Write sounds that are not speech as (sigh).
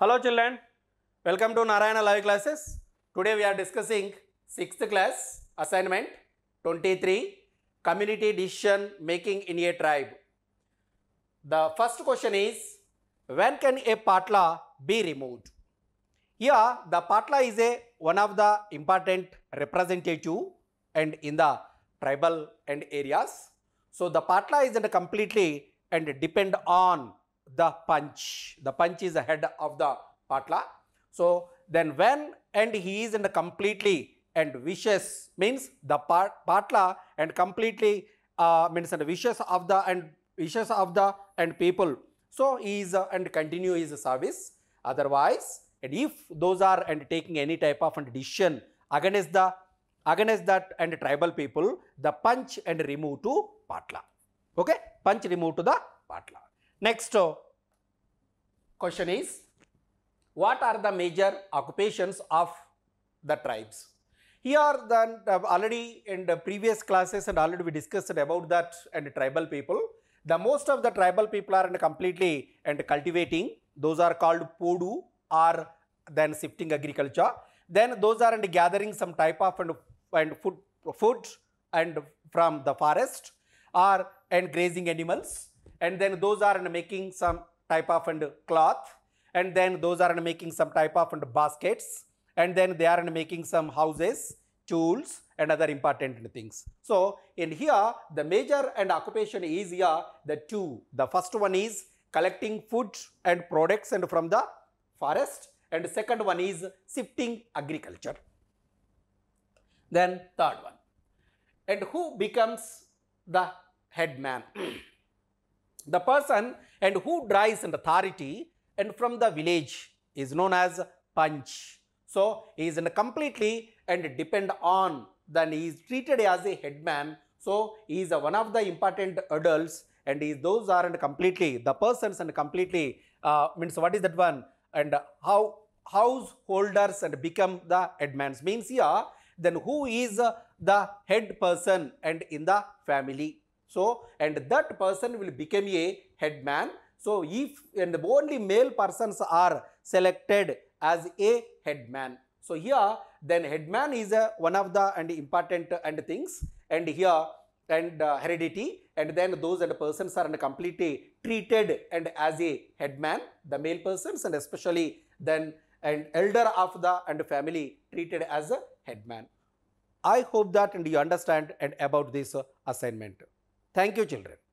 Hello children, welcome to Narayana Live Classes. Today we are discussing 6th class assignment 23 Community Decision Making in a Tribe. The first question is when can a patla be removed? Here the patla is a one of the important representative and in the tribal and areas. So the patla is completely and depend on the punch. The punch is the head of the patla. So then when and he is in the completely and vicious means the patla and completely uh, means and vicious of the and vicious of the and people. So he is uh, and continue his service. Otherwise, and if those are and taking any type of and decision against the against that and tribal people, the punch and remove to patla. Okay, punch remove to the patla. Next, uh, Question is, what are the major occupations of the tribes? Here then already in the previous classes and already we discussed about that and tribal people. The most of the tribal people are completely and cultivating. Those are called podu or then shifting agriculture. Then those are and gathering some type of and, and food, food and from the forest or and grazing animals. And then those are and making some type of and cloth and then those are making some type of and baskets and then they are making some houses, tools and other important things. So in here the major and occupation is here the two. The first one is collecting food and products and from the forest and the second one is shifting agriculture. Then third one. And who becomes the headman? (clears throat) the person and who drives in authority and from the village is known as Panch. So, he is completely and depend on, then he is treated as a headman. So, he is one of the important adults and those are and completely, the persons and completely, uh, means what is that one? And how householders and become the headmans means here, then who is the head person and in the family so, and that person will become a headman. So, if and only male persons are selected as a headman. So, here then headman is a, uh, one of the and important uh, and things and here and uh, heredity and then those and persons are and completely treated and as a headman the male persons and especially then and elder of the and family treated as a headman. I hope that and you understand and about this uh, assignment. Thank you children.